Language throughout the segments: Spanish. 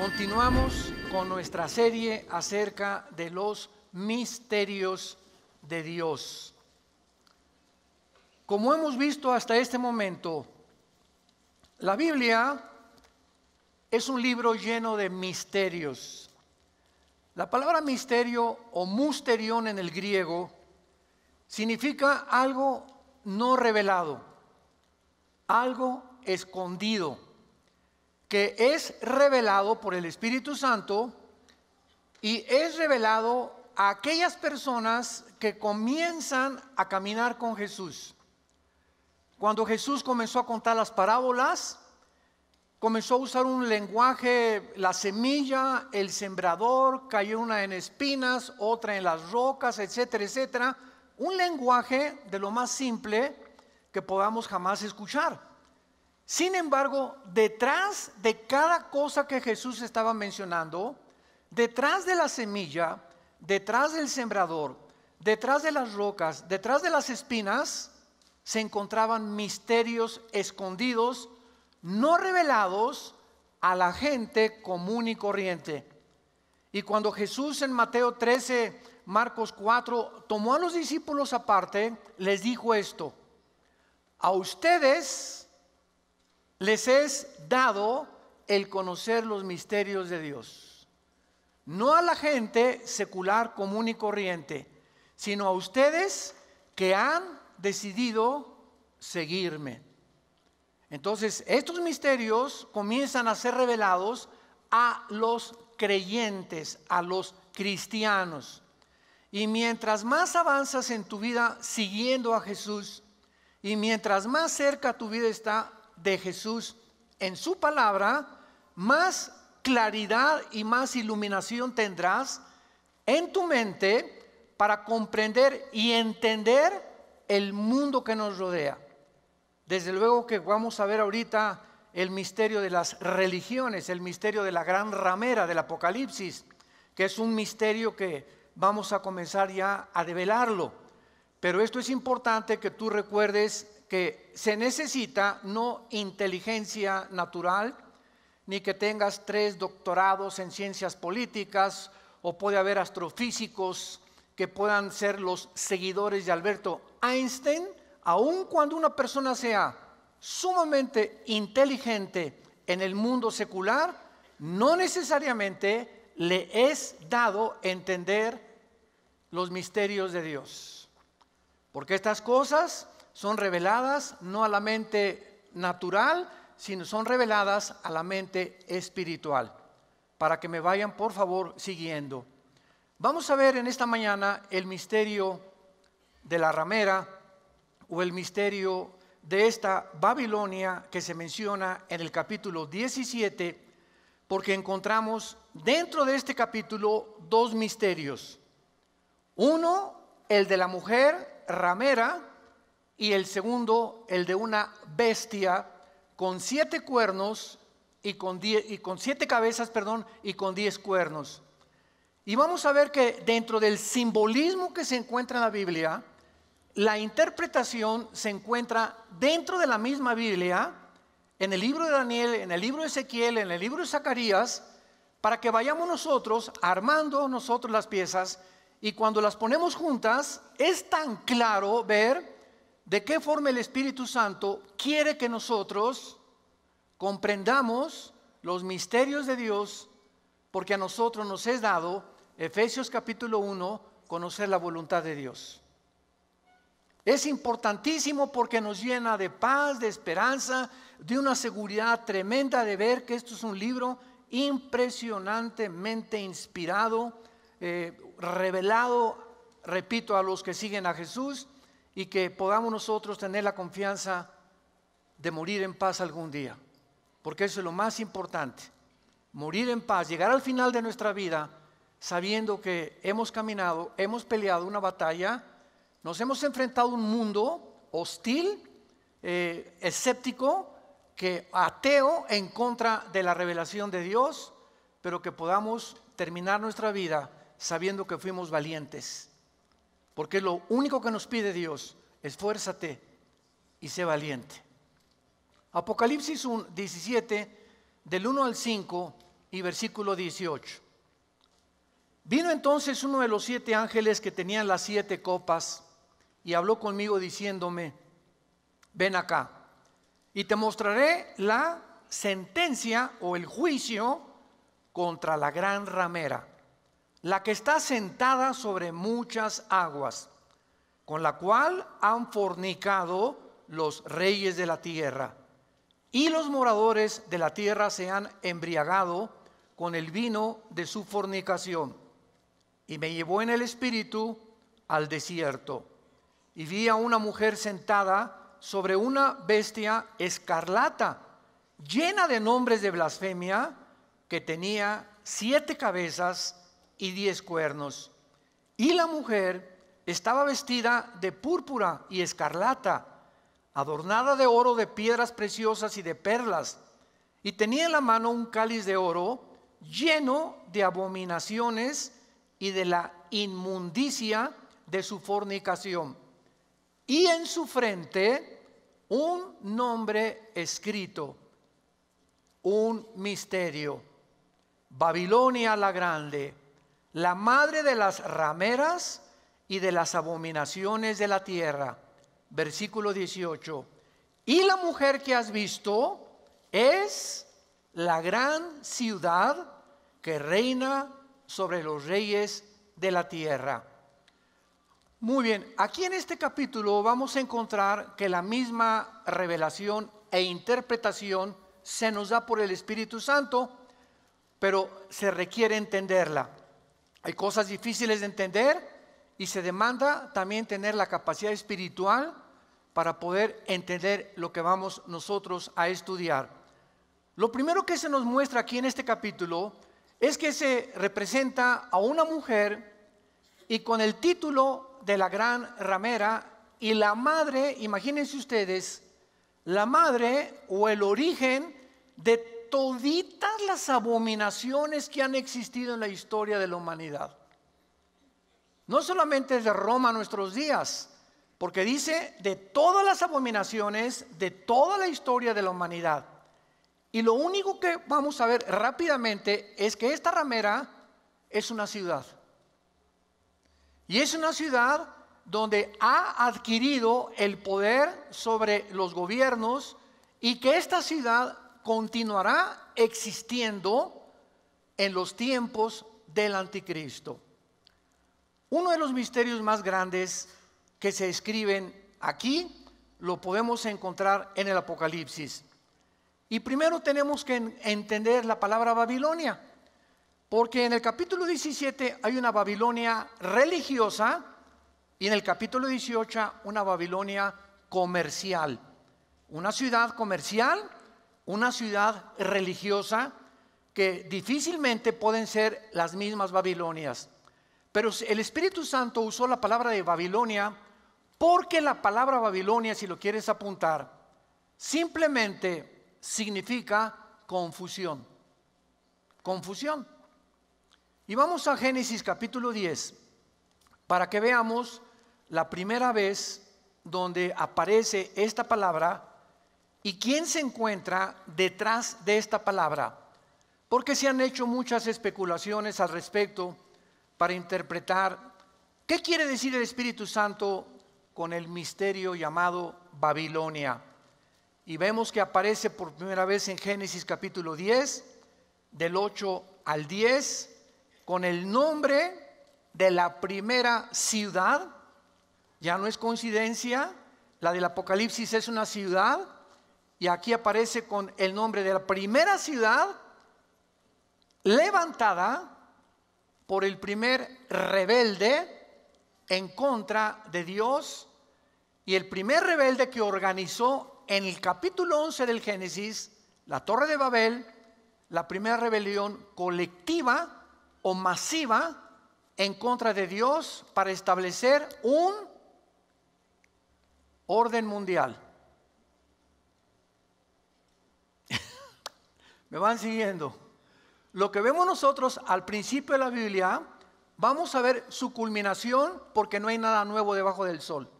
Continuamos con nuestra serie acerca de los misterios de Dios. Como hemos visto hasta este momento, la Biblia es un libro lleno de misterios. La palabra misterio o musterión en el griego significa algo no revelado, algo escondido que es revelado por el Espíritu Santo y es revelado a aquellas personas que comienzan a caminar con Jesús. Cuando Jesús comenzó a contar las parábolas, comenzó a usar un lenguaje, la semilla, el sembrador, cayó una en espinas, otra en las rocas, etcétera, etcétera. Un lenguaje de lo más simple que podamos jamás escuchar. Sin embargo, detrás de cada cosa que Jesús estaba mencionando, detrás de la semilla, detrás del sembrador, detrás de las rocas, detrás de las espinas, se encontraban misterios escondidos, no revelados a la gente común y corriente. Y cuando Jesús en Mateo 13, Marcos 4, tomó a los discípulos aparte, les dijo esto, a ustedes les es dado el conocer los misterios de Dios. No a la gente secular común y corriente, sino a ustedes que han decidido seguirme. Entonces, estos misterios comienzan a ser revelados a los creyentes, a los cristianos. Y mientras más avanzas en tu vida siguiendo a Jesús, y mientras más cerca tu vida está de Jesús en su palabra, más claridad y más iluminación tendrás en tu mente para comprender y entender el mundo que nos rodea. Desde luego que vamos a ver ahorita el misterio de las religiones, el misterio de la gran ramera del Apocalipsis, que es un misterio que vamos a comenzar ya a develarlo. Pero esto es importante que tú recuerdes que se necesita no inteligencia natural, ni que tengas tres doctorados en ciencias políticas, o puede haber astrofísicos que puedan ser los seguidores de Alberto Einstein, aun cuando una persona sea sumamente inteligente en el mundo secular, no necesariamente le es dado entender los misterios de Dios. Porque estas cosas son reveladas no a la mente natural, sino son reveladas a la mente espiritual. Para que me vayan, por favor, siguiendo. Vamos a ver en esta mañana el misterio de la ramera o el misterio de esta Babilonia que se menciona en el capítulo 17, porque encontramos dentro de este capítulo dos misterios. Uno, el de la mujer ramera, y el segundo, el de una bestia con siete cuernos y con, diez, y con siete cabezas, perdón, y con diez cuernos. Y vamos a ver que dentro del simbolismo que se encuentra en la Biblia, la interpretación se encuentra dentro de la misma Biblia, en el libro de Daniel, en el libro de Ezequiel, en el libro de Zacarías, para que vayamos nosotros armando nosotros las piezas y cuando las ponemos juntas es tan claro ver de qué forma el Espíritu Santo quiere que nosotros comprendamos los misterios de Dios, porque a nosotros nos es dado, Efesios capítulo 1, conocer la voluntad de Dios. Es importantísimo porque nos llena de paz, de esperanza, de una seguridad tremenda de ver que esto es un libro impresionantemente inspirado, eh, revelado, repito, a los que siguen a Jesús y que podamos nosotros tener la confianza de morir en paz algún día, porque eso es lo más importante, morir en paz, llegar al final de nuestra vida sabiendo que hemos caminado, hemos peleado una batalla, nos hemos enfrentado a un mundo hostil, eh, escéptico, que ateo en contra de la revelación de Dios, pero que podamos terminar nuestra vida sabiendo que fuimos valientes porque lo único que nos pide Dios, esfuérzate y sé valiente. Apocalipsis 17, del 1 al 5 y versículo 18. Vino entonces uno de los siete ángeles que tenían las siete copas y habló conmigo diciéndome, ven acá, y te mostraré la sentencia o el juicio contra la gran ramera la que está sentada sobre muchas aguas, con la cual han fornicado los reyes de la tierra, y los moradores de la tierra se han embriagado con el vino de su fornicación. Y me llevó en el espíritu al desierto, y vi a una mujer sentada sobre una bestia escarlata, llena de nombres de blasfemia, que tenía siete cabezas y diez cuernos. Y la mujer estaba vestida de púrpura y escarlata, adornada de oro, de piedras preciosas y de perlas, y tenía en la mano un cáliz de oro lleno de abominaciones y de la inmundicia de su fornicación. Y en su frente un nombre escrito, un misterio, Babilonia la Grande la madre de las rameras y de las abominaciones de la tierra. Versículo 18. Y la mujer que has visto es la gran ciudad que reina sobre los reyes de la tierra. Muy bien, aquí en este capítulo vamos a encontrar que la misma revelación e interpretación se nos da por el Espíritu Santo, pero se requiere entenderla. Hay cosas difíciles de entender y se demanda también tener la capacidad espiritual para poder entender lo que vamos nosotros a estudiar. Lo primero que se nos muestra aquí en este capítulo es que se representa a una mujer y con el título de la gran ramera y la madre, imagínense ustedes, la madre o el origen de toditas las abominaciones que han existido en la historia de la humanidad. No solamente de Roma a nuestros días, porque dice de todas las abominaciones de toda la historia de la humanidad. Y lo único que vamos a ver rápidamente es que esta ramera es una ciudad. Y es una ciudad donde ha adquirido el poder sobre los gobiernos y que esta ciudad continuará existiendo en los tiempos del anticristo. Uno de los misterios más grandes que se escriben aquí lo podemos encontrar en el Apocalipsis. Y primero tenemos que entender la palabra Babilonia, porque en el capítulo 17 hay una Babilonia religiosa y en el capítulo 18 una Babilonia comercial. Una ciudad comercial una ciudad religiosa que difícilmente pueden ser las mismas Babilonias. Pero el Espíritu Santo usó la palabra de Babilonia porque la palabra Babilonia, si lo quieres apuntar, simplemente significa confusión. Confusión. Y vamos a Génesis capítulo 10 para que veamos la primera vez donde aparece esta palabra ¿Y quién se encuentra detrás de esta palabra? Porque se han hecho muchas especulaciones al respecto para interpretar qué quiere decir el Espíritu Santo con el misterio llamado Babilonia. Y vemos que aparece por primera vez en Génesis capítulo 10, del 8 al 10, con el nombre de la primera ciudad. Ya no es coincidencia, la del Apocalipsis es una ciudad y aquí aparece con el nombre de la primera ciudad levantada por el primer rebelde en contra de Dios y el primer rebelde que organizó en el capítulo 11 del Génesis la Torre de Babel, la primera rebelión colectiva o masiva en contra de Dios para establecer un orden mundial. Me van siguiendo. Lo que vemos nosotros al principio de la Biblia, vamos a ver su culminación porque no hay nada nuevo debajo del sol.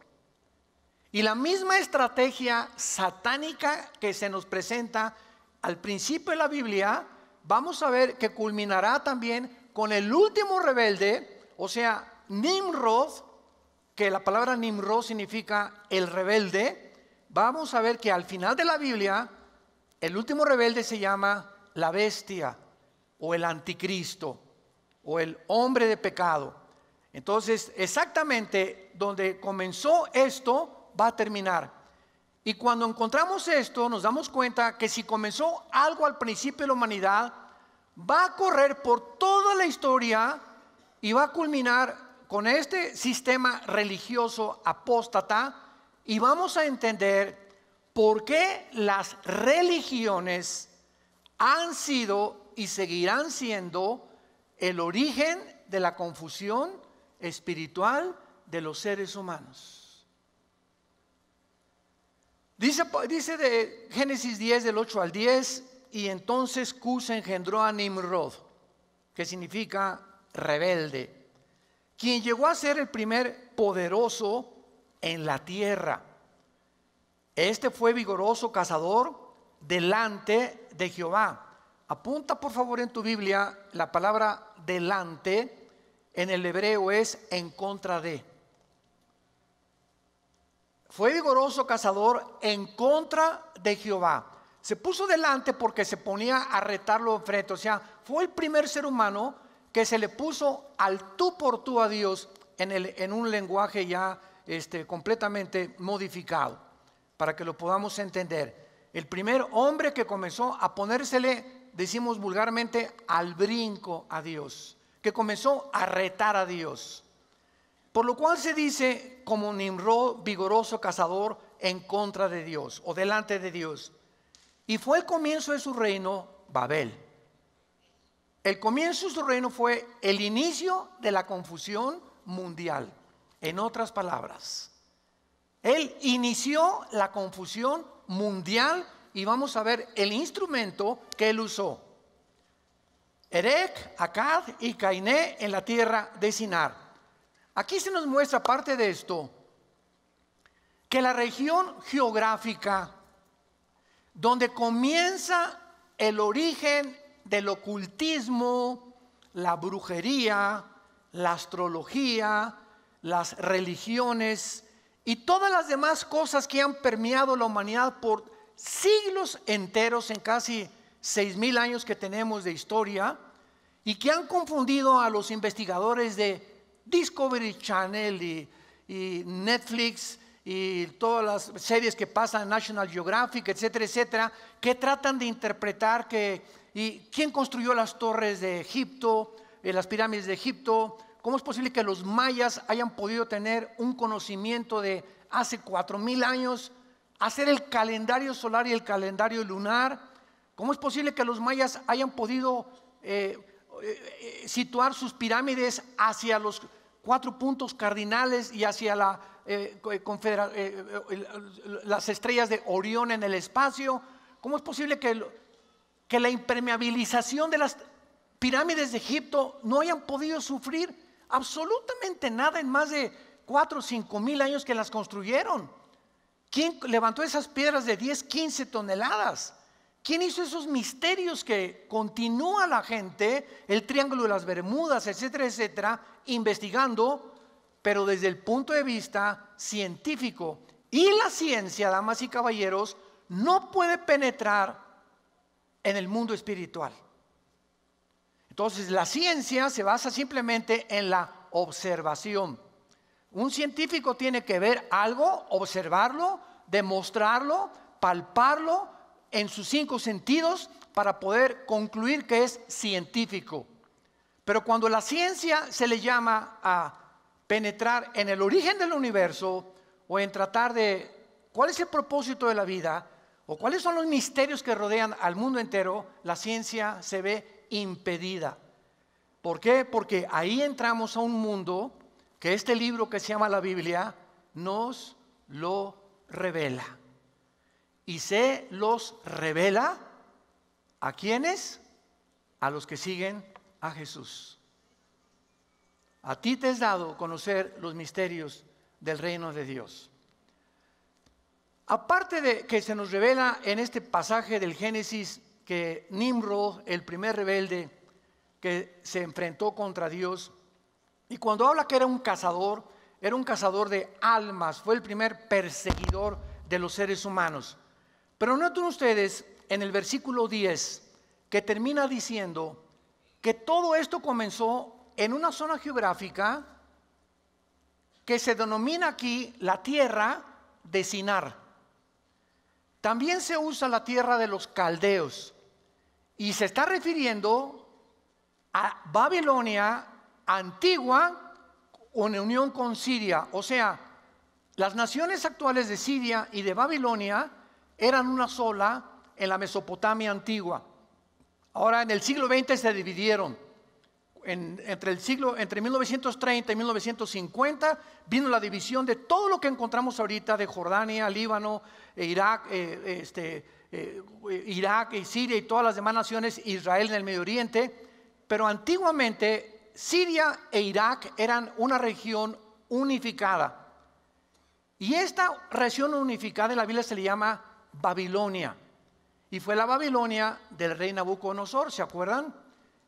Y la misma estrategia satánica que se nos presenta al principio de la Biblia, vamos a ver que culminará también con el último rebelde, o sea, Nimrod, que la palabra Nimrod significa el rebelde, vamos a ver que al final de la Biblia el último rebelde se llama la bestia o el anticristo o el hombre de pecado. Entonces, exactamente donde comenzó esto va a terminar. Y cuando encontramos esto, nos damos cuenta que si comenzó algo al principio de la humanidad, va a correr por toda la historia y va a culminar con este sistema religioso apóstata y vamos a entender por qué las religiones han sido y seguirán siendo el origen de la confusión espiritual de los seres humanos. Dice, dice de Génesis 10 del 8 al 10, y entonces Cus engendró a Nimrod, que significa rebelde, quien llegó a ser el primer poderoso en la tierra este fue vigoroso cazador delante de Jehová. Apunta por favor en tu Biblia la palabra delante en el hebreo es en contra de. Fue vigoroso cazador en contra de Jehová. Se puso delante porque se ponía a retarlo enfrente. O sea, fue el primer ser humano que se le puso al tú por tú a Dios en, el, en un lenguaje ya este, completamente modificado para que lo podamos entender. El primer hombre que comenzó a ponérsele, decimos vulgarmente, al brinco a Dios, que comenzó a retar a Dios. Por lo cual se dice como Nimrod, vigoroso cazador, en contra de Dios o delante de Dios. Y fue el comienzo de su reino Babel. El comienzo de su reino fue el inicio de la confusión mundial. En otras palabras, él inició la confusión mundial y vamos a ver el instrumento que él usó. Erec, Acad y Cainé en la tierra de Sinar. Aquí se nos muestra parte de esto, que la región geográfica donde comienza el origen del ocultismo, la brujería, la astrología, las religiones, y todas las demás cosas que han permeado la humanidad por siglos enteros en casi seis mil años que tenemos de historia y que han confundido a los investigadores de Discovery Channel y, Netflix y todas las series que pasan National Geographic, etcétera, etcétera, que tratan de interpretar que y quién construyó las torres de Egipto, eh, las pirámides de Egipto, ¿cómo es posible que los mayas hayan podido tener un conocimiento de hace cuatro mil años, hacer el calendario solar y el calendario lunar? ¿Cómo es posible que los mayas hayan podido eh, eh, situar sus pirámides hacia los cuatro puntos cardinales y hacia la, eh, las estrellas de Orión en el espacio? ¿Cómo es posible que, que la impermeabilización de las pirámides de Egipto no hayan podido sufrir absolutamente nada en más de 4 o cinco mil años que las construyeron. ¿Quién levantó esas piedras de 10, 15 toneladas? ¿Quién hizo esos misterios que continúa la gente, el Triángulo de las Bermudas, etcétera, etcétera, investigando, pero desde el punto de vista científico? Y la ciencia, damas y caballeros, no puede penetrar en el mundo espiritual. Entonces, la ciencia se basa simplemente en la observación. Un científico tiene que ver algo, observarlo, demostrarlo, palparlo en sus cinco sentidos para poder concluir que es científico. Pero cuando la ciencia se le llama a penetrar en el origen del universo o en tratar de cuál es el propósito de la vida o cuáles son los misterios que rodean al mundo entero, la ciencia se ve impedida. ¿Por qué? Porque ahí entramos a un mundo que este libro que se llama la Biblia nos lo revela. Y se los revela a quienes? A los que siguen a Jesús. A ti te es dado conocer los misterios del reino de Dios. Aparte de que se nos revela en este pasaje del Génesis que Nimrod, el primer rebelde que se enfrentó contra Dios, y cuando habla que era un cazador, era un cazador de almas, fue el primer perseguidor de los seres humanos. Pero noten ustedes en el versículo 10, que termina diciendo que todo esto comenzó en una zona geográfica que se denomina aquí la tierra de Sinar. También se usa la tierra de los caldeos y se está refiriendo a Babilonia antigua en unión con Siria. O sea, las naciones actuales de Siria y de Babilonia eran una sola en la Mesopotamia antigua. Ahora en el siglo XX se dividieron entre el siglo, entre 1930 y 1950, vino la división de todo lo que encontramos ahorita de Jordania, Líbano, e Irak, eh, este, eh, Irak y Siria y todas las demás naciones, Israel en el Medio Oriente. Pero antiguamente Siria e Irak eran una región unificada. Y esta región unificada en la Biblia se le llama Babilonia. Y fue la Babilonia del rey Nabucodonosor, ¿se acuerdan?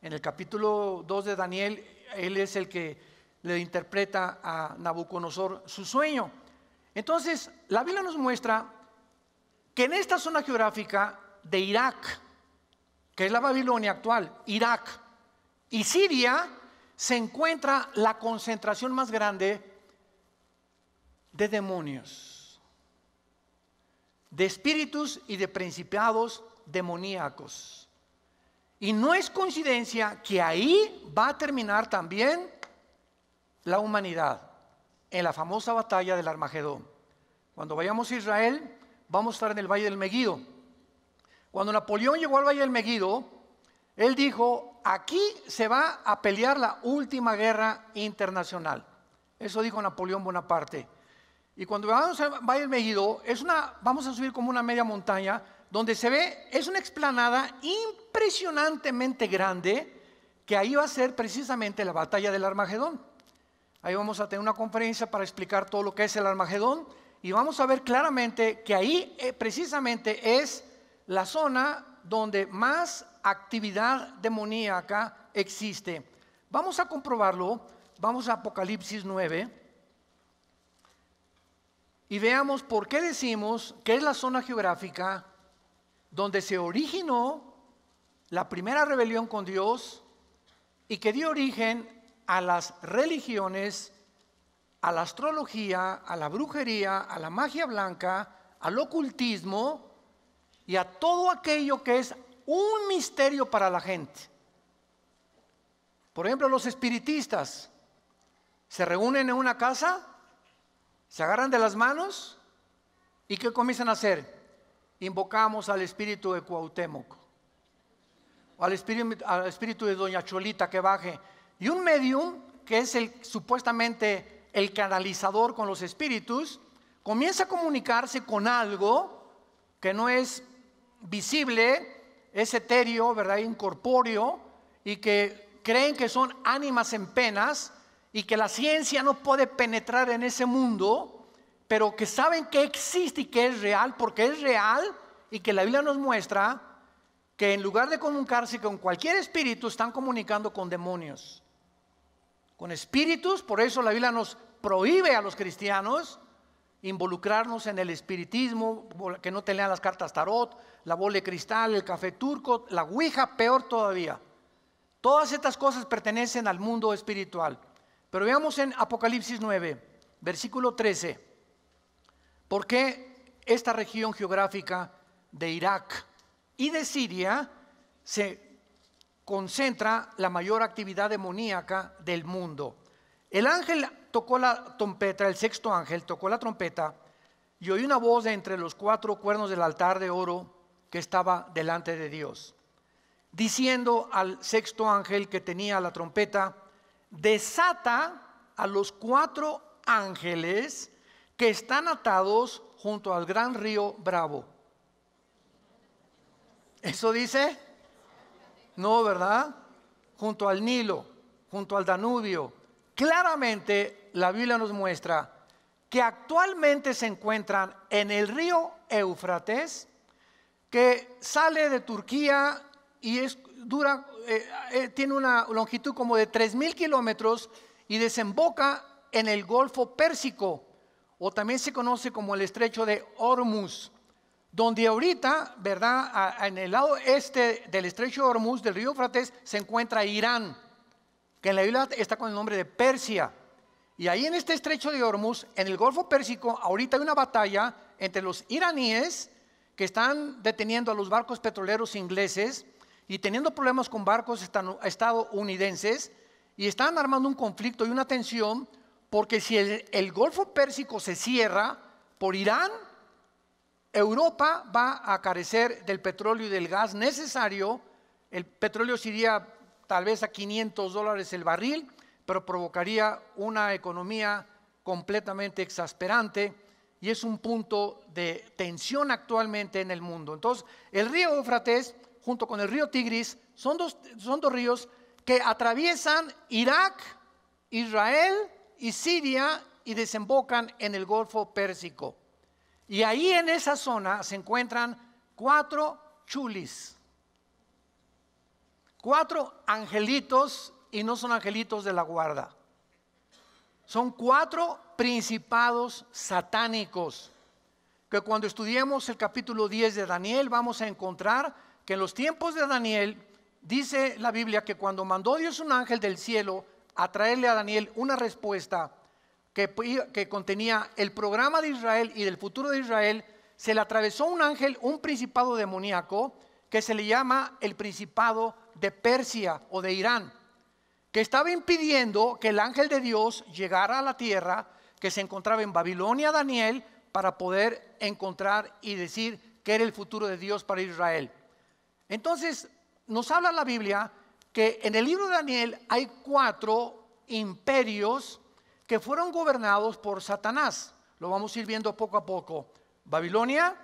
En el capítulo 2 de Daniel, él es el que le interpreta a Nabucodonosor su sueño. Entonces, la Biblia nos muestra que en esta zona geográfica de Irak, que es la Babilonia actual, Irak y Siria, se encuentra la concentración más grande de demonios, de espíritus y de principados demoníacos. Y no es coincidencia que ahí va a terminar también la humanidad, en la famosa batalla del Armagedón. Cuando vayamos a Israel, vamos a estar en el Valle del Meguido. Cuando Napoleón llegó al Valle del Meguido, él dijo, aquí se va a pelear la última guerra internacional. Eso dijo Napoleón Bonaparte. Y cuando vamos al Valle del Meguido, es una, vamos a subir como una media montaña donde se ve, es una explanada impresionantemente grande, que ahí va a ser precisamente la batalla del Armagedón. Ahí vamos a tener una conferencia para explicar todo lo que es el Armagedón y vamos a ver claramente que ahí eh, precisamente es la zona donde más actividad demoníaca existe. Vamos a comprobarlo, vamos a Apocalipsis 9 y veamos por qué decimos que es la zona geográfica donde se originó la primera rebelión con Dios y que dio origen a las religiones, a la astrología, a la brujería, a la magia blanca, al ocultismo y a todo aquello que es un misterio para la gente. Por ejemplo, los espiritistas se reúnen en una casa, se agarran de las manos y ¿qué comienzan a hacer? invocamos al espíritu de Cuauhtémoc, al espíritu, de Doña Cholita que baje, y un medium, que es el, supuestamente el canalizador con los espíritus, comienza a comunicarse con algo que no es visible, es etéreo, ¿verdad? Incorpóreo, y que creen que son ánimas en penas y que la ciencia no puede penetrar en ese mundo pero que saben que existe y que es real, porque es real y que la Biblia nos muestra que en lugar de comunicarse con cualquier espíritu, están comunicando con demonios, con espíritus, por eso la Biblia nos prohíbe a los cristianos involucrarnos en el espiritismo, que no te lean las cartas tarot, la bola de cristal, el café turco, la ouija, peor todavía. Todas estas cosas pertenecen al mundo espiritual. Pero veamos en Apocalipsis 9, versículo 13 porque qué esta región geográfica de Irak y de Siria se concentra la mayor actividad demoníaca del mundo? El ángel tocó la trompeta, el sexto ángel tocó la trompeta y oí una voz entre los cuatro cuernos del altar de oro que estaba delante de Dios, diciendo al sexto ángel que tenía la trompeta, desata a los cuatro ángeles que están atados junto al gran río Bravo. ¿Eso dice? No, ¿verdad? Junto al Nilo, junto al Danubio. Claramente la Biblia nos muestra que actualmente se encuentran en el río Éufrates, que sale de Turquía y es, dura, eh, eh, tiene una longitud como de 3.000 kilómetros y desemboca en el Golfo Pérsico o también se conoce como el estrecho de Hormuz, donde ahorita, ¿verdad? En el lado este del estrecho de Hormuz, del río Frates, se encuentra Irán, que en la Biblia está con el nombre de Persia. Y ahí en este estrecho de Hormuz, en el Golfo Pérsico, ahorita hay una batalla entre los iraníes que están deteniendo a los barcos petroleros ingleses y teniendo problemas con barcos estadounidenses y están armando un conflicto y una tensión porque si el, Golfo Pérsico se cierra por Irán, Europa va a carecer del petróleo y del gas necesario. El petróleo iría tal vez a 500 dólares el barril, pero provocaría una economía completamente exasperante y es un punto de tensión actualmente en el mundo. Entonces, el río Eufrates junto con el río Tigris son dos, son dos ríos que atraviesan Irak, Israel y Siria y desembocan en el Golfo Pérsico. Y ahí en esa zona se encuentran cuatro chulis, cuatro angelitos, y no son angelitos de la guarda, son cuatro principados satánicos, que cuando estudiemos el capítulo 10 de Daniel vamos a encontrar que en los tiempos de Daniel dice la Biblia que cuando mandó Dios un ángel del cielo, a traerle a Daniel una respuesta que, contenía el programa de Israel y del futuro de Israel, se le atravesó un ángel, un principado demoníaco, que se le llama el principado de Persia o de Irán, que estaba impidiendo que el ángel de Dios llegara a la tierra que se encontraba en Babilonia, Daniel, para poder encontrar y decir que era el futuro de Dios para Israel. Entonces, nos habla la Biblia que en el libro de Daniel hay cuatro imperios que fueron gobernados por Satanás. Lo vamos a ir viendo poco a poco. Babilonia,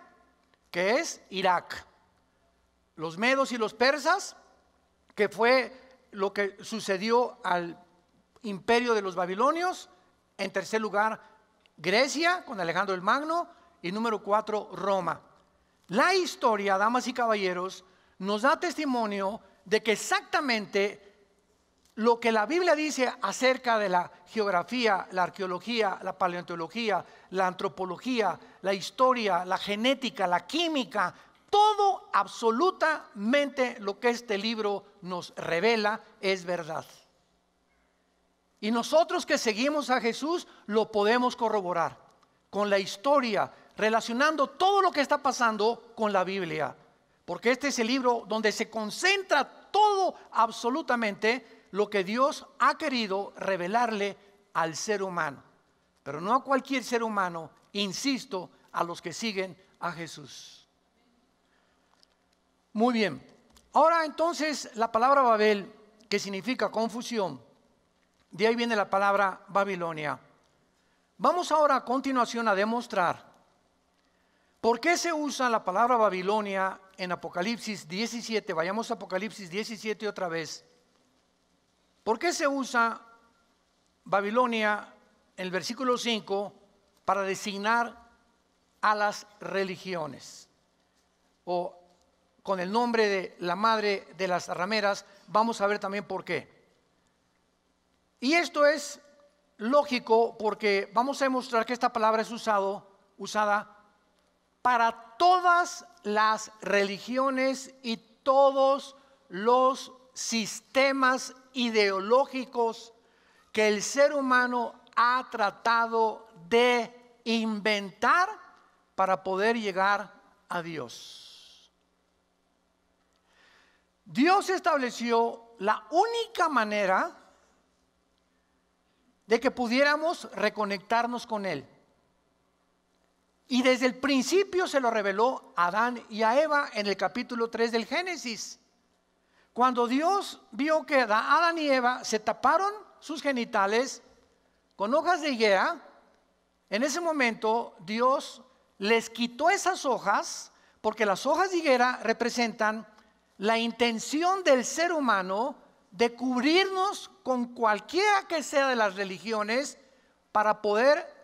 que es Irak. Los medos y los persas, que fue lo que sucedió al imperio de los babilonios. En tercer lugar, Grecia, con Alejandro el Magno. Y número cuatro, Roma. La historia, damas y caballeros, nos da testimonio de que exactamente lo que la Biblia dice acerca de la geografía, la arqueología, la paleontología, la antropología, la historia, la genética, la química, todo absolutamente lo que este libro nos revela es verdad. Y nosotros que seguimos a Jesús lo podemos corroborar con la historia, relacionando todo lo que está pasando con la Biblia. Porque este es el libro donde se concentra todo absolutamente lo que Dios ha querido revelarle al ser humano. Pero no a cualquier ser humano, insisto, a los que siguen a Jesús. Muy bien. Ahora entonces la palabra Babel, que significa confusión, de ahí viene la palabra Babilonia. Vamos ahora a continuación a demostrar por qué se usa la palabra Babilonia en Apocalipsis 17, vayamos a Apocalipsis 17 otra vez. ¿Por qué se usa Babilonia en el versículo 5 para designar a las religiones? O con el nombre de la madre de las rameras, vamos a ver también por qué. Y esto es lógico porque vamos a demostrar que esta palabra es usado, usada para todas las religiones y todos los sistemas ideológicos que el ser humano ha tratado de inventar para poder llegar a Dios. Dios estableció la única manera de que pudiéramos reconectarnos con Él. Y desde el principio se lo reveló a Adán y a Eva en el capítulo 3 del Génesis. Cuando Dios vio que Adán y Eva se taparon sus genitales con hojas de higuera, en ese momento Dios les quitó esas hojas, porque las hojas de higuera representan la intención del ser humano de cubrirnos con cualquiera que sea de las religiones para poder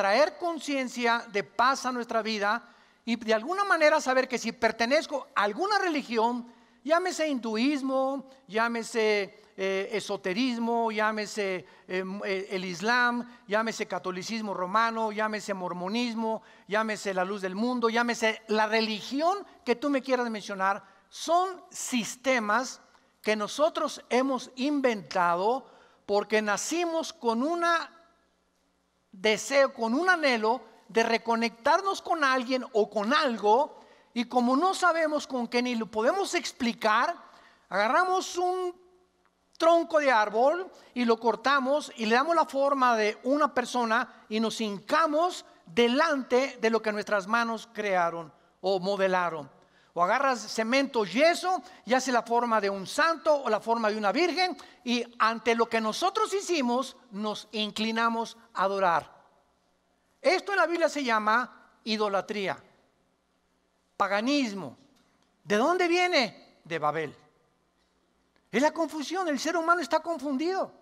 traer conciencia de paz a nuestra vida y de alguna manera saber que si pertenezco a alguna religión, llámese hinduismo, llámese eh, esoterismo, llámese em, eh, el Islam, llámese catolicismo romano, llámese mormonismo, llámese la luz del mundo, llámese la religión que tú me quieras mencionar, son sistemas que nosotros hemos inventado porque nacimos con una deseo, con un anhelo de reconectarnos con alguien o con algo, y como no sabemos con qué ni lo podemos explicar, agarramos un tronco de árbol y lo cortamos y le damos la forma de una persona y nos hincamos delante de lo que nuestras manos crearon o modelaron. O agarras cemento, yeso y hace la forma de un santo o la forma de una virgen y ante lo que nosotros hicimos nos inclinamos a adorar. Esto en la Biblia se llama idolatría, paganismo. ¿De dónde viene? De Babel. Es la confusión, el ser humano está confundido.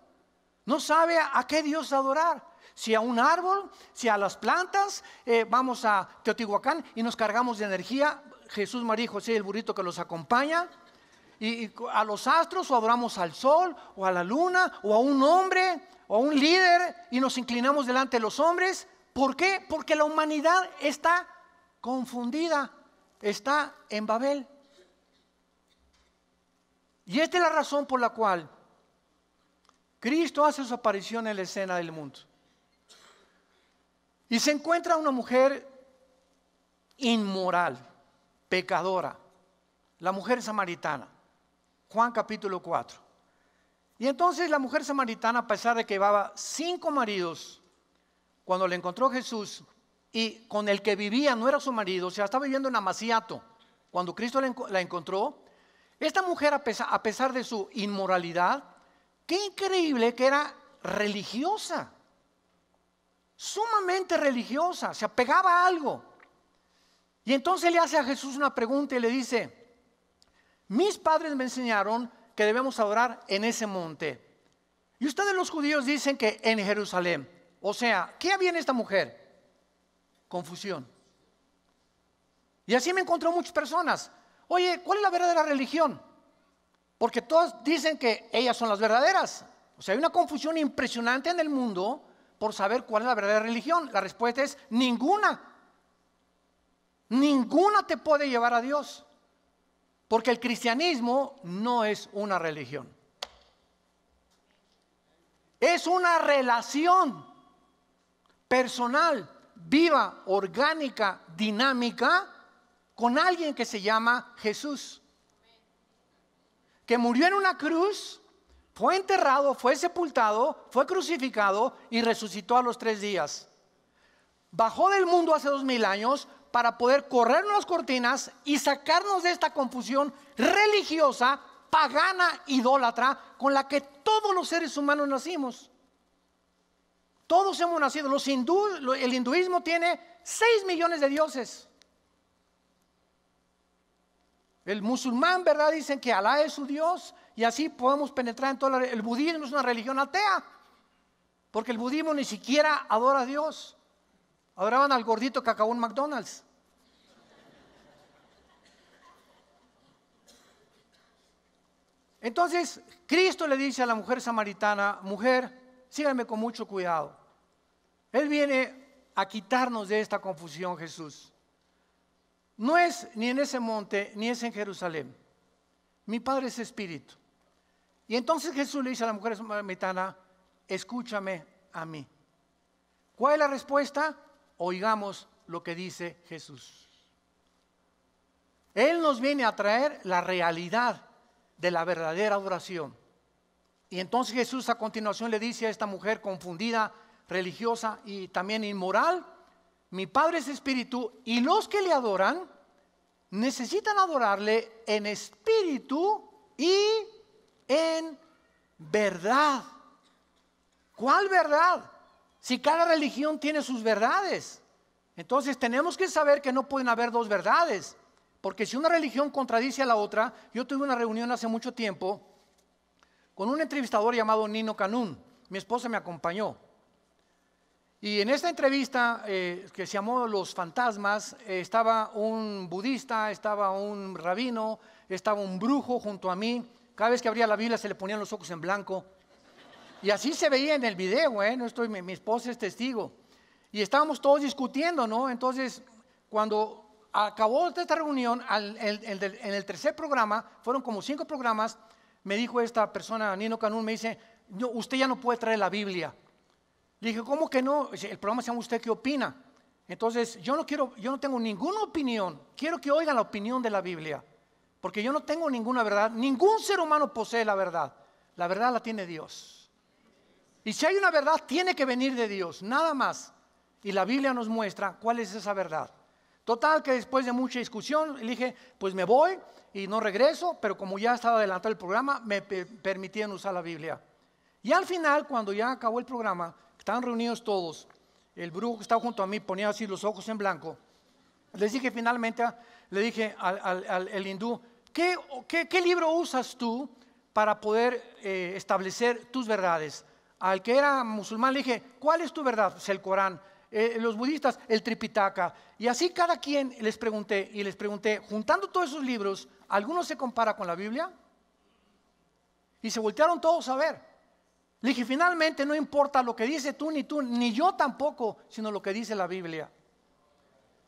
No sabe a qué Dios adorar si a un árbol, si a las plantas, eh, vamos a Teotihuacán y nos cargamos de energía Jesús, María y José, el burrito que los acompaña, y, a los astros o adoramos al sol o a la luna o a un hombre o a un líder y nos inclinamos delante de los hombres. ¿Por qué? Porque la humanidad está confundida, está en Babel. Y esta es la razón por la cual Cristo hace su aparición en la escena del mundo. Y se encuentra una mujer inmoral pecadora, la mujer samaritana, Juan capítulo 4. Y entonces la mujer samaritana, a pesar de que llevaba cinco maridos, cuando le encontró Jesús y con el que vivía no era su marido, o sea, estaba viviendo en Amaciato, cuando Cristo la encontró, esta mujer a pesar, de su inmoralidad, qué increíble que era religiosa, sumamente religiosa, se apegaba a algo. Y entonces le hace a Jesús una pregunta y le dice, mis padres me enseñaron que debemos adorar en ese monte. Y ustedes los judíos dicen que en Jerusalén. O sea, ¿qué había en esta mujer? Confusión. Y así me encontró muchas personas. Oye, ¿cuál es la verdadera religión? Porque todos dicen que ellas son las verdaderas. O sea, hay una confusión impresionante en el mundo por saber cuál es la verdadera religión. La respuesta es ninguna. Ninguna te puede llevar a Dios. Porque el cristianismo no es una religión. Es una relación personal, viva, orgánica, dinámica, con alguien que se llama Jesús. Que murió en una cruz, fue enterrado, fue sepultado, fue crucificado y resucitó a los tres días. Bajó del mundo hace dos mil años, para poder corrernos las cortinas y sacarnos de esta confusión religiosa, pagana, idólatra, con la que todos los seres humanos nacimos. Todos hemos nacido. Los hindú, el hinduismo tiene 6 millones de dioses. El musulmán, ¿verdad? Dicen que Alá es su Dios y así podemos penetrar en todo el budismo, es una religión atea, porque el budismo ni siquiera adora a Dios. Adoraban al gordito que acabó en McDonald's. Entonces, Cristo le dice a la mujer samaritana, mujer, síganme con mucho cuidado. Él viene a quitarnos de esta confusión, Jesús. No es ni en ese monte, ni es en Jerusalén. Mi Padre es espíritu. Y entonces Jesús le dice a la mujer samaritana, escúchame a mí. ¿Cuál es la respuesta? oigamos lo que dice Jesús. Él nos viene a traer la realidad de la verdadera adoración. Y entonces Jesús a continuación le dice a esta mujer confundida, religiosa y también inmoral, mi Padre es espíritu y los que le adoran necesitan adorarle en espíritu y en verdad. ¿Cuál verdad? Si cada religión tiene sus verdades, entonces tenemos que saber que no pueden haber dos verdades, porque si una religión contradice a la otra, yo tuve una reunión hace mucho tiempo con un entrevistador llamado Nino Canún, mi esposa me acompañó. Y en esta entrevista eh, que se llamó Los Fantasmas, eh, estaba un budista, estaba un rabino, estaba un brujo junto a mí. Cada vez que abría la Biblia se le ponían los ojos en blanco y así se veía en el video, ¿eh? No estoy, mi, esposa es testigo. Y estábamos todos discutiendo, ¿no? Entonces, cuando acabó esta reunión, en el tercer programa, fueron como cinco programas, me dijo esta persona, Nino Canún, me dice, usted ya no puede traer la Biblia. Le dije, ¿cómo que no? El programa se llama ¿Usted qué opina? Entonces, yo no quiero, yo no tengo ninguna opinión. Quiero que oigan la opinión de la Biblia. Porque yo no tengo ninguna verdad. Ningún ser humano posee la verdad. La verdad la tiene Dios. Y si hay una verdad, tiene que venir de Dios, nada más. Y la Biblia nos muestra cuál es esa verdad. Total que después de mucha discusión, dije, pues me voy y no regreso, pero como ya estaba adelantado el programa, me permitían usar la Biblia. Y al final, cuando ya acabó el programa, estaban reunidos todos, el brujo que estaba junto a mí ponía así los ojos en blanco, les dije finalmente, le dije al, hindú, ¿qué, libro usas tú para poder eh, establecer tus verdades? al que era musulmán le dije, ¿cuál es tu verdad? Es el Corán. Eh, los budistas, el Tripitaka. Y así cada quien les pregunté, y les pregunté, juntando todos esos libros, ¿alguno se compara con la Biblia? Y se voltearon todos a ver. Le dije, finalmente no importa lo que dice tú, ni tú, ni yo tampoco, sino lo que dice la Biblia.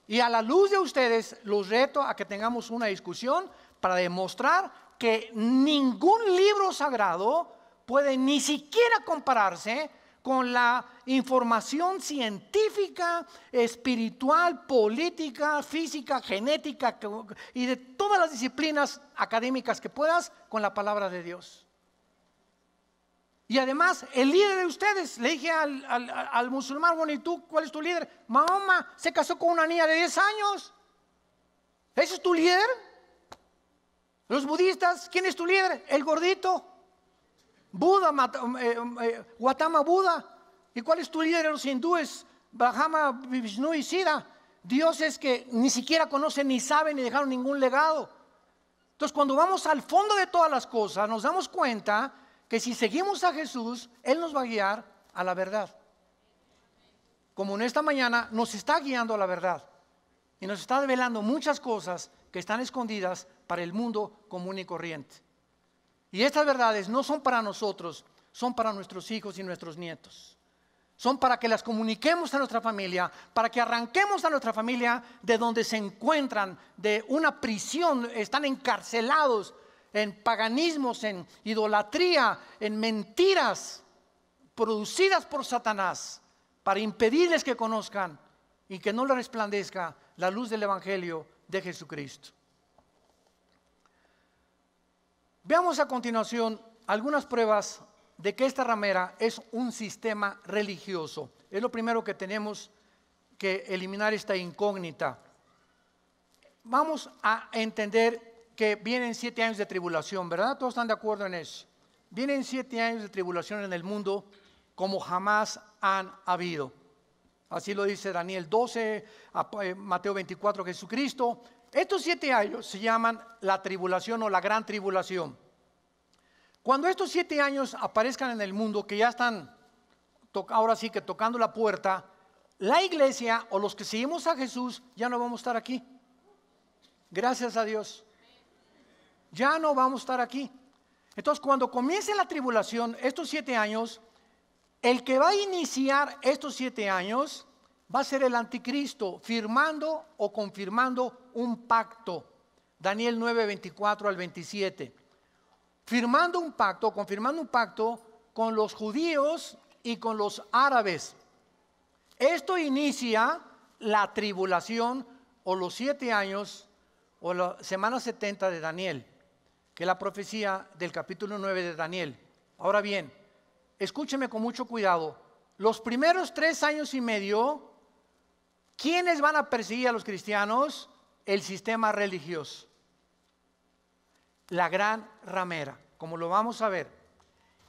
Y a la luz de ustedes, los reto a que tengamos una discusión para demostrar que ningún libro sagrado puede ni siquiera compararse con la información científica, espiritual, política, física, genética y de todas las disciplinas académicas que puedas con la palabra de Dios. Y además, el líder de ustedes, le dije al, musulmán, bueno, ¿y tú cuál es tu líder? Mahoma se casó con una niña de 10 años. ¿Ese es tu líder? Los budistas, ¿quién es tu líder? El gordito. Buda, um, eh, um, eh, Gautama Buda. ¿Y cuál es tu líder de los hindúes? Brahma, Vishnu y Dios es que ni siquiera conocen, ni saben, ni dejaron ningún legado. Entonces, cuando vamos al fondo de todas las cosas, nos damos cuenta que si seguimos a Jesús, Él nos va a guiar a la verdad. Como en esta mañana, nos está guiando a la verdad. Y nos está revelando muchas cosas que están escondidas para el mundo común y corriente. Y estas verdades no son para nosotros, son para nuestros hijos y nuestros nietos. Son para que las comuniquemos a nuestra familia, para que arranquemos a nuestra familia de donde se encuentran, de una prisión, están encarcelados en paganismos, en idolatría, en mentiras producidas por Satanás, para impedirles que conozcan y que no les resplandezca la luz del Evangelio de Jesucristo. Veamos a continuación algunas pruebas de que esta ramera es un sistema religioso. Es lo primero que tenemos que eliminar esta incógnita. Vamos a entender que vienen siete años de tribulación, ¿verdad? Todos están de acuerdo en eso. Vienen siete años de tribulación en el mundo como jamás han habido. Así lo dice Daniel 12, eh, Mateo 24, Jesucristo, estos siete años se llaman la tribulación o la gran tribulación. Cuando estos siete años aparezcan en el mundo, que ya están ahora sí que tocando la puerta, la iglesia o los que seguimos a Jesús ya no vamos a estar aquí. Gracias a Dios. Ya no vamos a estar aquí. Entonces, cuando comience la tribulación, estos siete años, el que va a iniciar estos siete años va a ser el anticristo firmando o confirmando un pacto. Daniel 9, 24 al 27. Firmando un pacto, confirmando un pacto con los judíos y con los árabes. Esto inicia la tribulación o los siete años o la semana 70 de Daniel, que es la profecía del capítulo 9 de Daniel. Ahora bien, escúcheme con mucho cuidado. Los primeros tres años y medio ¿Quiénes van a perseguir a los cristianos? El sistema religioso. La gran ramera, como lo vamos a ver.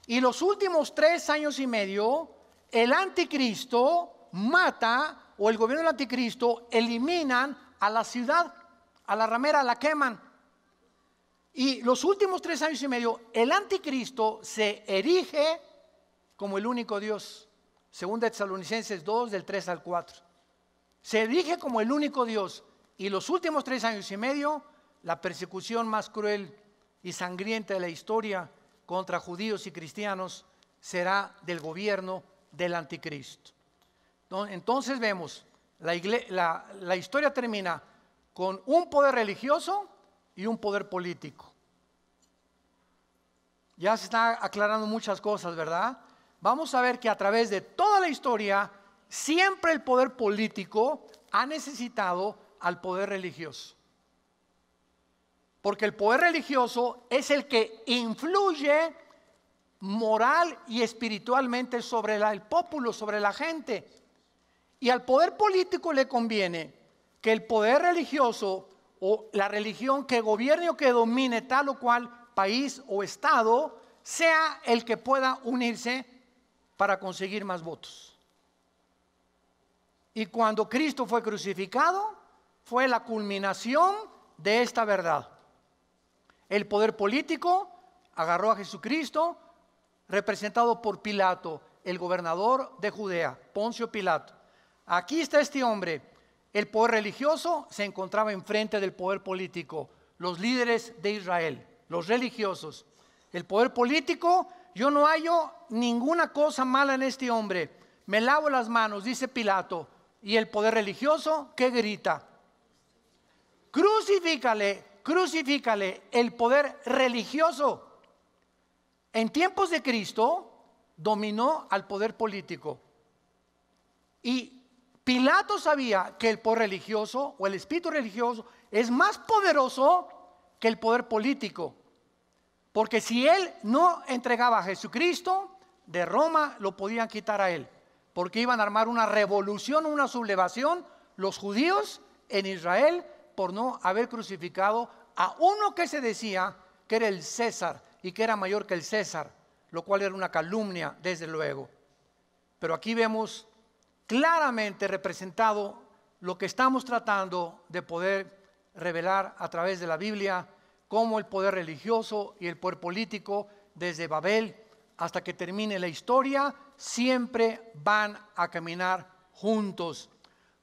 Y los últimos tres años y medio, el anticristo mata, o el gobierno del anticristo, eliminan a la ciudad, a la ramera, la queman. Y los últimos tres años y medio, el anticristo se erige como el único Dios. Según Tesalonicenses 2, del 3 al 4. Se erige como el único Dios y los últimos tres años y medio, la persecución más cruel y sangrienta de la historia contra judíos y cristianos será del gobierno del anticristo. Entonces vemos, la, la historia termina con un poder religioso y un poder político. Ya se está aclarando muchas cosas, ¿verdad? Vamos a ver que a través de toda la historia Siempre el poder político ha necesitado al poder religioso. Porque el poder religioso es el que influye moral y espiritualmente sobre el pueblo, sobre la gente. Y al poder político le conviene que el poder religioso o la religión que gobierne o que domine tal o cual país o estado sea el que pueda unirse para conseguir más votos. Y cuando Cristo fue crucificado, fue la culminación de esta verdad. El poder político agarró a Jesucristo, representado por Pilato, el gobernador de Judea, Poncio Pilato. Aquí está este hombre. El poder religioso se encontraba enfrente del poder político, los líderes de Israel, los religiosos. El poder político, yo no hallo ninguna cosa mala en este hombre. Me lavo las manos, dice Pilato. Y el poder religioso, ¿qué grita? Crucifícale, crucifícale el poder religioso. En tiempos de Cristo dominó al poder político. Y Pilato sabía que el poder religioso o el espíritu religioso es más poderoso que el poder político. Porque si él no entregaba a Jesucristo, de Roma lo podían quitar a él porque iban a armar una revolución, una sublevación, los judíos en Israel por no haber crucificado a uno que se decía que era el César y que era mayor que el César, lo cual era una calumnia, desde luego. Pero aquí vemos claramente representado lo que estamos tratando de poder revelar a través de la Biblia, cómo el poder religioso y el poder político desde Babel hasta que termine la historia, siempre van a caminar juntos.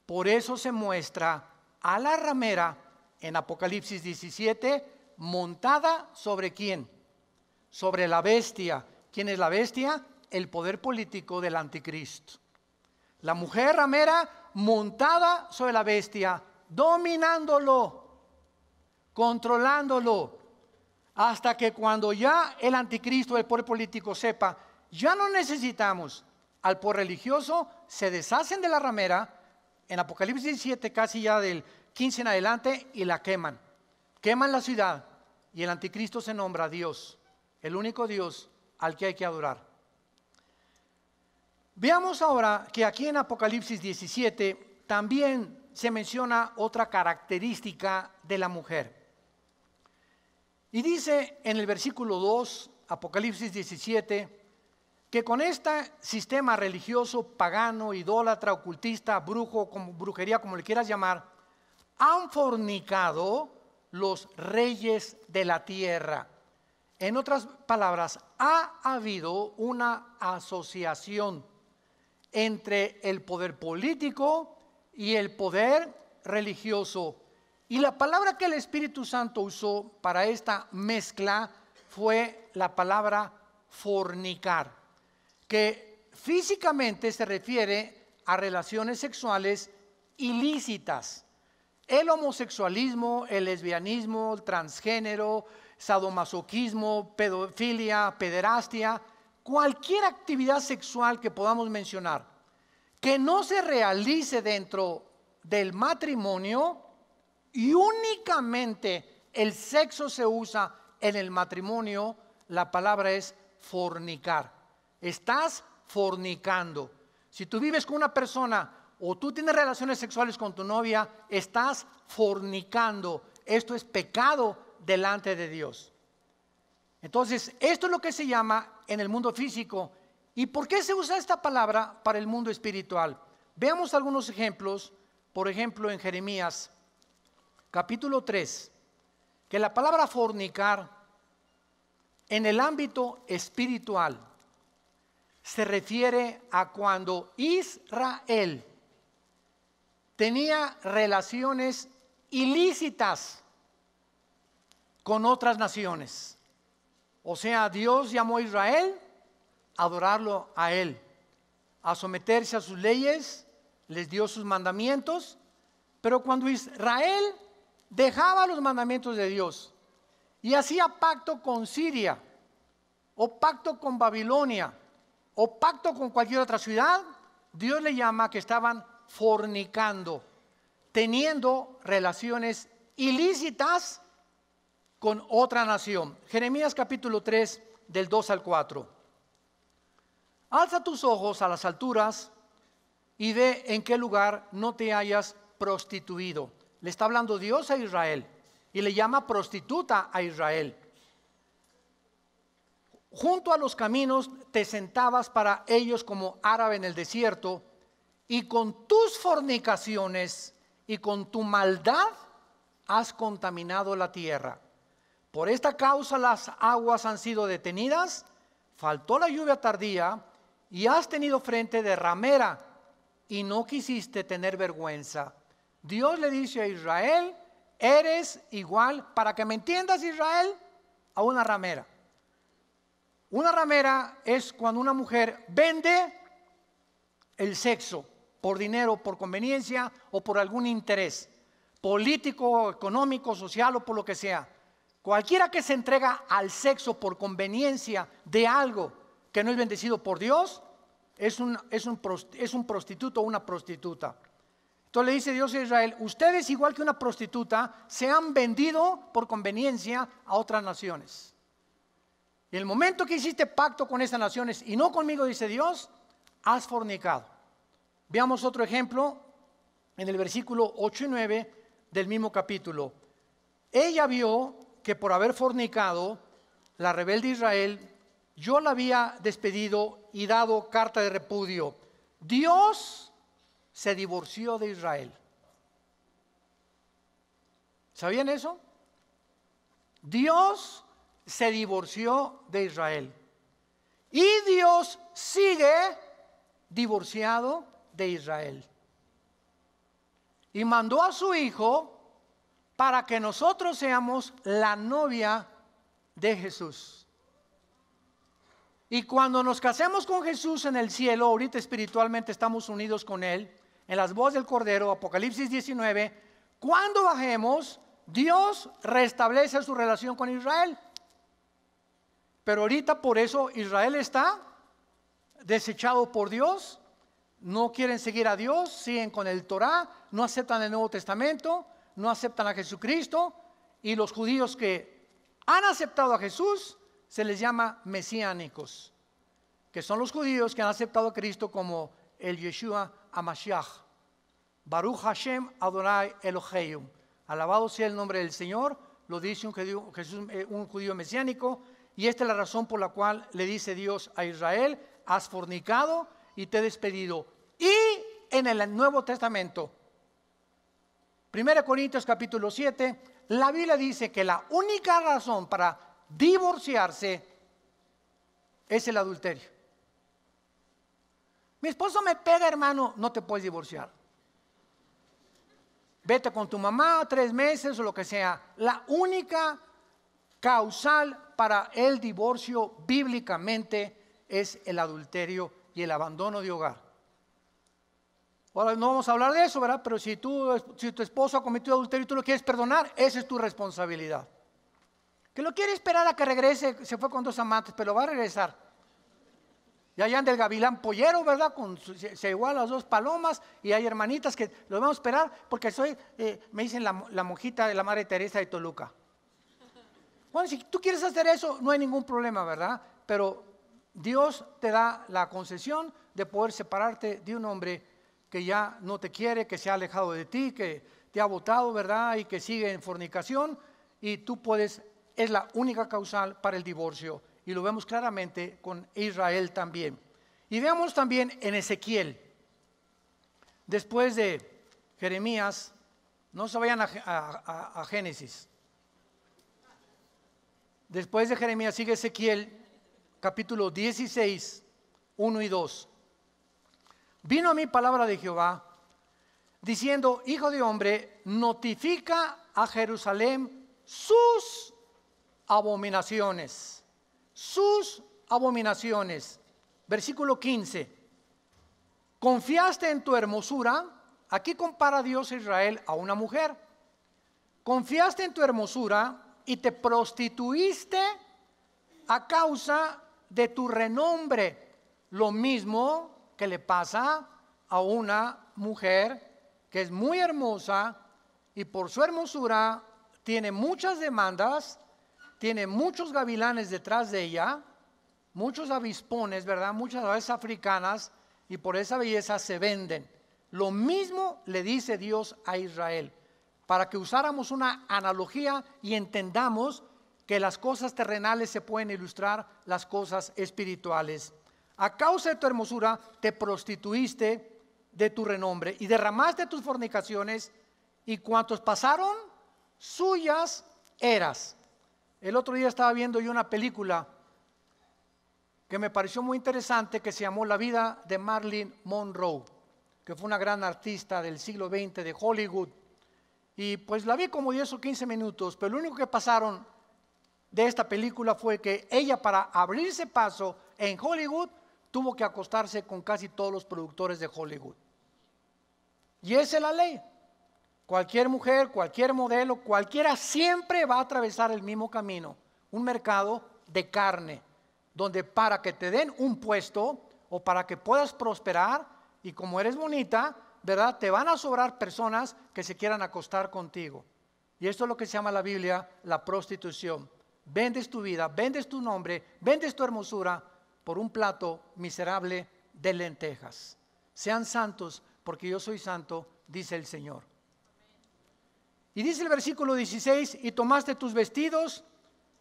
Por eso se muestra a la ramera en Apocalipsis 17 montada sobre quién? Sobre la bestia. ¿Quién es la bestia? El poder político del anticristo. La mujer ramera montada sobre la bestia, dominándolo, controlándolo hasta que cuando ya el anticristo, el poder político sepa, ya no necesitamos al poder religioso, se deshacen de la ramera, en Apocalipsis 17 casi ya del 15 en adelante, y la queman. Queman la ciudad y el anticristo se nombra Dios, el único Dios al que hay que adorar. Veamos ahora que aquí en Apocalipsis 17 también se menciona otra característica de la mujer. Y dice en el versículo 2, Apocalipsis 17, que con este sistema religioso, pagano, idólatra, ocultista, brujo, como, brujería, como le quieras llamar, han fornicado los reyes de la tierra. En otras palabras, ha habido una asociación entre el poder político y el poder religioso y la palabra que el Espíritu Santo usó para esta mezcla fue la palabra fornicar, que físicamente se refiere a relaciones sexuales ilícitas. El homosexualismo, el lesbianismo, el transgénero, sadomasoquismo, pedofilia, pederastia, cualquier actividad sexual que podamos mencionar que no se realice dentro del matrimonio y únicamente el sexo se usa en el matrimonio, la palabra es fornicar. Estás fornicando. Si tú vives con una persona o tú tienes relaciones sexuales con tu novia, estás fornicando. Esto es pecado delante de Dios. Entonces, esto es lo que se llama en el mundo físico. ¿Y por qué se usa esta palabra para el mundo espiritual? Veamos algunos ejemplos. Por ejemplo, en Jeremías capítulo 3, que la palabra fornicar en el ámbito espiritual se refiere a cuando Israel tenía relaciones ilícitas con otras naciones. O sea, Dios llamó a Israel a adorarlo a Él, a someterse a sus leyes, les dio sus mandamientos, pero cuando Israel dejaba los mandamientos de Dios y hacía pacto con Siria, o pacto con Babilonia, o pacto con cualquier otra ciudad, Dios le llama que estaban fornicando, teniendo relaciones ilícitas con otra nación. Jeremías capítulo 3, del 2 al 4. Alza tus ojos a las alturas y ve en qué lugar no te hayas prostituido le está hablando Dios a Israel y le llama prostituta a Israel. Junto a los caminos te sentabas para ellos como árabe en el desierto y con tus fornicaciones y con tu maldad has contaminado la tierra. Por esta causa las aguas han sido detenidas, faltó la lluvia tardía y has tenido frente de ramera y no quisiste tener vergüenza. Dios le dice a Israel, eres igual, para que me entiendas Israel, a una ramera. Una ramera es cuando una mujer vende el sexo por dinero, por conveniencia o por algún interés político, económico, social o por lo que sea. Cualquiera que se entrega al sexo por conveniencia de algo que no es bendecido por Dios es un, es un, es un prostituto o una prostituta. Entonces le dice Dios a Israel, ustedes igual que una prostituta se han vendido por conveniencia a otras naciones. Y el momento que hiciste pacto con esas naciones y no conmigo, dice Dios, has fornicado. Veamos otro ejemplo en el versículo 8 y 9 del mismo capítulo. Ella vio que por haber fornicado, la rebelde Israel, yo la había despedido y dado carta de repudio. Dios se divorció de Israel. ¿Sabían eso? Dios se divorció de Israel. Y Dios sigue divorciado de Israel. Y mandó a su Hijo para que nosotros seamos la novia de Jesús. Y cuando nos casemos con Jesús en el cielo, ahorita espiritualmente estamos unidos con Él, en las voces del Cordero, Apocalipsis 19, cuando bajemos, Dios restablece su relación con Israel. Pero ahorita por eso Israel está desechado por Dios, no quieren seguir a Dios, siguen con el Torá, no aceptan el Nuevo Testamento, no aceptan a Jesucristo y los judíos que han aceptado a Jesús se les llama mesiánicos, que son los judíos que han aceptado a Cristo como el Yeshua a Baruch Hashem Adonai Eloheim, Alabado sea el nombre del Señor, lo dice un judío, eh, un judío mesiánico, y esta es la razón por la cual le dice Dios a Israel, has fornicado y te he despedido. Y en el Nuevo Testamento, 1 Corintios capítulo 7, la Biblia dice que la única razón para divorciarse es el adulterio. Mi esposo me pega, hermano, no te puedes divorciar. Vete con tu mamá tres meses o lo que sea. La única causal para el divorcio bíblicamente es el adulterio y el abandono de hogar. Ahora no vamos a hablar de eso, ¿verdad? Pero si, tú, si tu esposo ha cometido adulterio y tú lo quieres perdonar, esa es tu responsabilidad. Que lo quiere esperar a que regrese, se fue con dos amantes, pero va a regresar. Y allá anda el gavilán pollero, ¿verdad? Con, se, se las dos palomas y hay hermanitas que lo vamos a esperar porque soy, eh, me dicen la, la, monjita de la Madre Teresa de Toluca. Bueno, si tú quieres hacer eso, no hay ningún problema, ¿verdad? Pero Dios te da la concesión de poder separarte de un hombre que ya no te quiere, que se ha alejado de ti, que te ha votado, ¿verdad? Y que sigue en fornicación y tú puedes, es la única causal para el divorcio y lo vemos claramente con Israel también. Y veamos también en Ezequiel, después de Jeremías, no se vayan a, Génesis. Después de Jeremías sigue Ezequiel, capítulo 16, 1 y 2. Vino a mí palabra de Jehová, diciendo, Hijo de hombre, notifica a Jerusalén sus abominaciones sus abominaciones. Versículo 15. Confiaste en tu hermosura. Aquí compara Dios a Israel a una mujer. Confiaste en tu hermosura y te prostituiste a causa de tu renombre. Lo mismo que le pasa a una mujer que es muy hermosa y por su hermosura tiene muchas demandas tiene muchos gavilanes detrás de ella, muchos avispones, ¿verdad? Muchas aves africanas y por esa belleza se venden. Lo mismo le dice Dios a Israel, para que usáramos una analogía y entendamos que las cosas terrenales se pueden ilustrar las cosas espirituales. A causa de tu hermosura te prostituiste de tu renombre y derramaste tus fornicaciones y cuantos pasaron, suyas eras. El otro día estaba viendo yo una película que me pareció muy interesante que se llamó La vida de Marilyn Monroe, que fue una gran artista del siglo XX de Hollywood. Y pues la vi como 10 o 15 minutos, pero lo único que pasaron de esta película fue que ella para abrirse paso en Hollywood tuvo que acostarse con casi todos los productores de Hollywood. Y esa es la ley. Cualquier mujer, cualquier modelo, cualquiera siempre va a atravesar el mismo camino, un mercado de carne, donde para que te den un puesto o para que puedas prosperar y como eres bonita, ¿verdad? Te van a sobrar personas que se quieran acostar contigo. Y esto es lo que se llama la Biblia la prostitución. Vendes tu vida, vendes tu nombre, vendes tu hermosura por un plato miserable de lentejas. Sean santos porque yo soy santo, dice el Señor. Y dice el versículo 16, y tomaste tus vestidos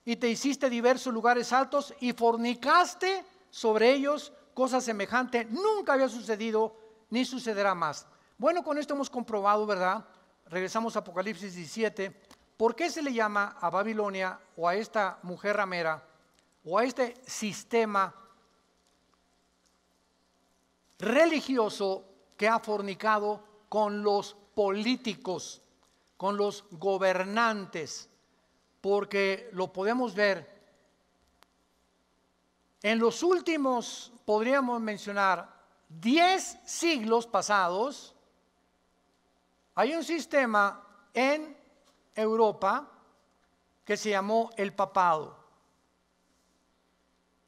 y te hiciste diversos lugares altos y fornicaste sobre ellos, cosa semejante nunca había sucedido ni sucederá más. Bueno, con esto hemos comprobado, ¿verdad? Regresamos a Apocalipsis 17. ¿Por qué se le llama a Babilonia o a esta mujer ramera o a este sistema religioso que ha fornicado con los políticos? con los gobernantes, porque lo podemos ver. En los últimos, podríamos mencionar, 10 siglos pasados, hay un sistema en Europa que se llamó el papado.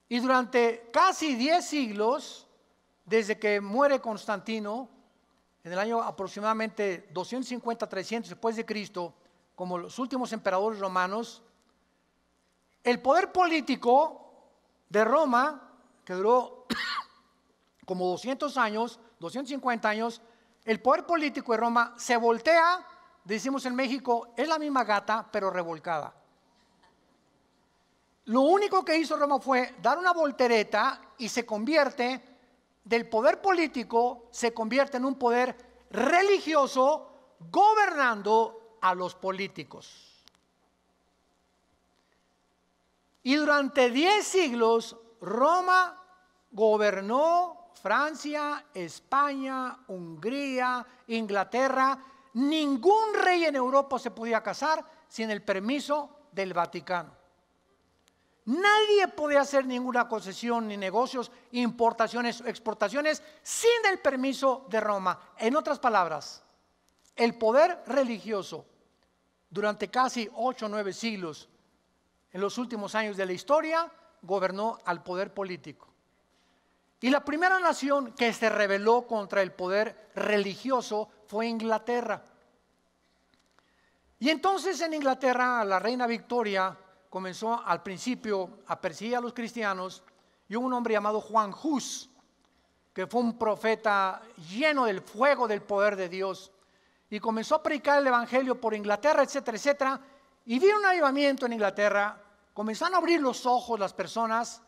Y durante casi 10 siglos, desde que muere Constantino, en el año aproximadamente 250, 300 después de Cristo, como los últimos emperadores romanos, el poder político de Roma, que duró como 200 años, 250 años, el poder político de Roma se voltea, decimos en México, es la misma gata, pero revolcada. Lo único que hizo Roma fue dar una voltereta y se convierte del poder político se convierte en un poder religioso gobernando a los políticos. Y durante 10 siglos Roma gobernó Francia, España, Hungría, Inglaterra. Ningún rey en Europa se podía casar sin el permiso del Vaticano. Nadie podía hacer ninguna concesión, ni negocios, importaciones o exportaciones sin el permiso de Roma. En otras palabras, el poder religioso durante casi ocho o nueve siglos, en los últimos años de la historia, gobernó al poder político. Y la primera nación que se rebeló contra el poder religioso fue Inglaterra. Y entonces en Inglaterra la reina Victoria comenzó al principio a perseguir a los cristianos y un hombre llamado Juan Hus, que fue un profeta lleno del fuego del poder de Dios, y comenzó a predicar el Evangelio por Inglaterra, etcétera, etcétera, y vino un avivamiento en Inglaterra, comenzaron a abrir los ojos las personas,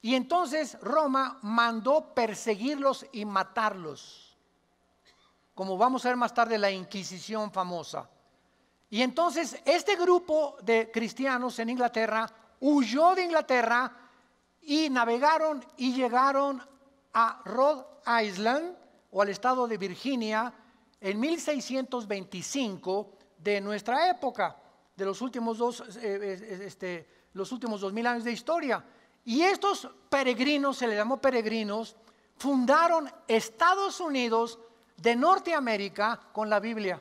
y entonces Roma mandó perseguirlos y matarlos, como vamos a ver más tarde la Inquisición famosa. Y entonces este grupo de cristianos en Inglaterra huyó de Inglaterra y navegaron y llegaron a Rhode Island o al estado de Virginia en 1625 de nuestra época, de los últimos dos, eh, eh, este, los últimos dos mil años de historia. Y estos peregrinos, se les llamó peregrinos, fundaron Estados Unidos de Norteamérica con la Biblia.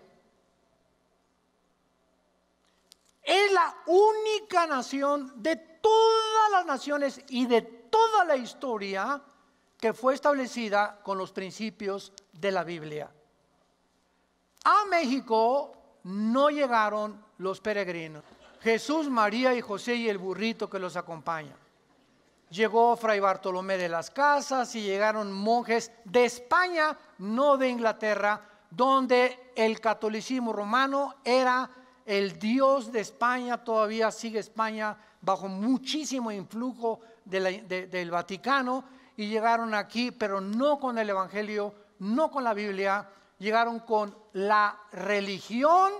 Es la única nación de todas las naciones y de toda la historia que fue establecida con los principios de la Biblia. A México no llegaron los peregrinos. Jesús, María y José y el burrito que los acompaña. Llegó Fray Bartolomé de las Casas y llegaron monjes de España, no de Inglaterra, donde el catolicismo romano era el Dios de España, todavía sigue España bajo muchísimo influjo del Vaticano y llegaron aquí, pero no con el Evangelio, no con la Biblia, llegaron con la religión.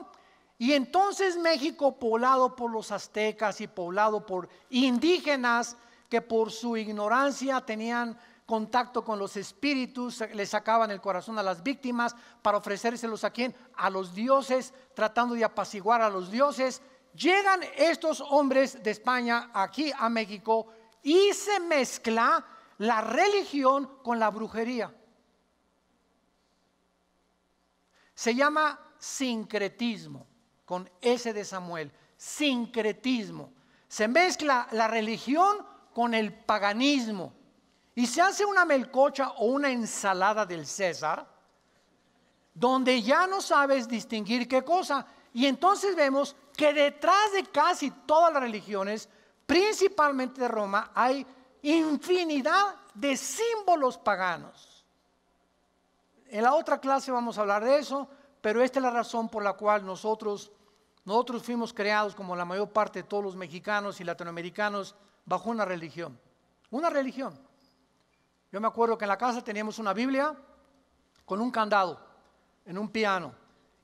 Y entonces México, poblado por los aztecas y poblado por indígenas que por su ignorancia tenían contacto con los espíritus, le sacaban el corazón a las víctimas para ofrecérselos a quién? A los dioses, tratando de apaciguar a los dioses. Llegan estos hombres de España aquí a México y se mezcla la religión con la brujería. Se llama sincretismo, con S de Samuel, sincretismo. Se mezcla la religión con el paganismo y se hace una melcocha o una ensalada del César, donde ya no sabes distinguir qué cosa. Y entonces vemos que detrás de casi todas las religiones, principalmente de Roma, hay infinidad de símbolos paganos. En la otra clase vamos a hablar de eso, pero esta es la razón por la cual nosotros, nosotros fuimos creados, como la mayor parte de todos los mexicanos y latinoamericanos, bajo una religión. Una religión. Yo me acuerdo que en la casa teníamos una Biblia con un candado, en un piano.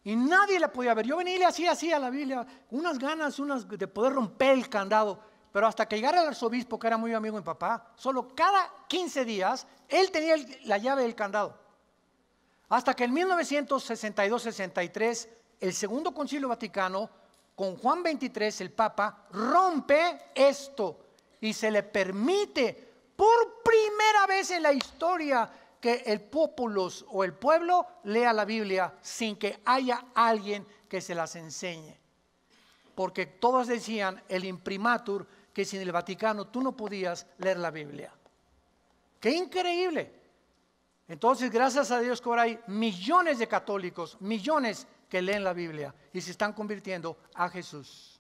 Y nadie la podía ver. Yo venía y hacía así a la Biblia, unas ganas unas de poder romper el candado. Pero hasta que llegara el arzobispo, que era muy amigo de mi papá, solo cada 15 días él tenía la llave del candado. Hasta que en 1962-63, el segundo concilio vaticano, con Juan 23, el Papa, rompe esto y se le permite primera vez en la historia que el pueblo o el pueblo lea la Biblia sin que haya alguien que se las enseñe. Porque todos decían el imprimatur que sin el Vaticano tú no podías leer la Biblia. ¡Qué increíble! Entonces, gracias a Dios que ahora hay millones de católicos, millones que leen la Biblia y se están convirtiendo a Jesús,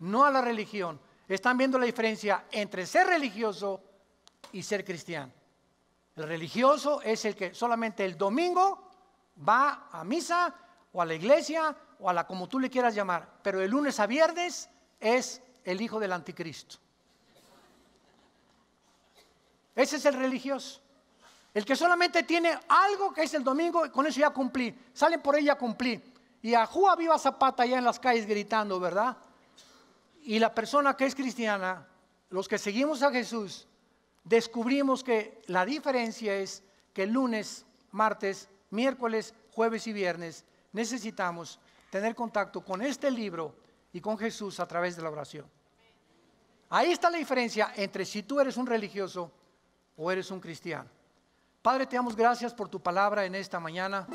no a la religión. Están viendo la diferencia entre ser religioso y ser cristiano. El religioso es el que solamente el domingo va a misa o a la iglesia o a la como tú le quieras llamar, pero el lunes a viernes es el hijo del anticristo. Ese es el religioso. El que solamente tiene algo que es el domingo, Y con eso ya cumplí. Salen por ahí ya cumplí. Y a Juá viva Zapata allá en las calles gritando, ¿verdad? Y la persona que es cristiana, los que seguimos a Jesús, descubrimos que la diferencia es que lunes, martes, miércoles, jueves y viernes necesitamos tener contacto con este libro y con Jesús a través de la oración. Ahí está la diferencia entre si tú eres un religioso o eres un cristiano. Padre, te damos gracias por tu palabra en esta mañana.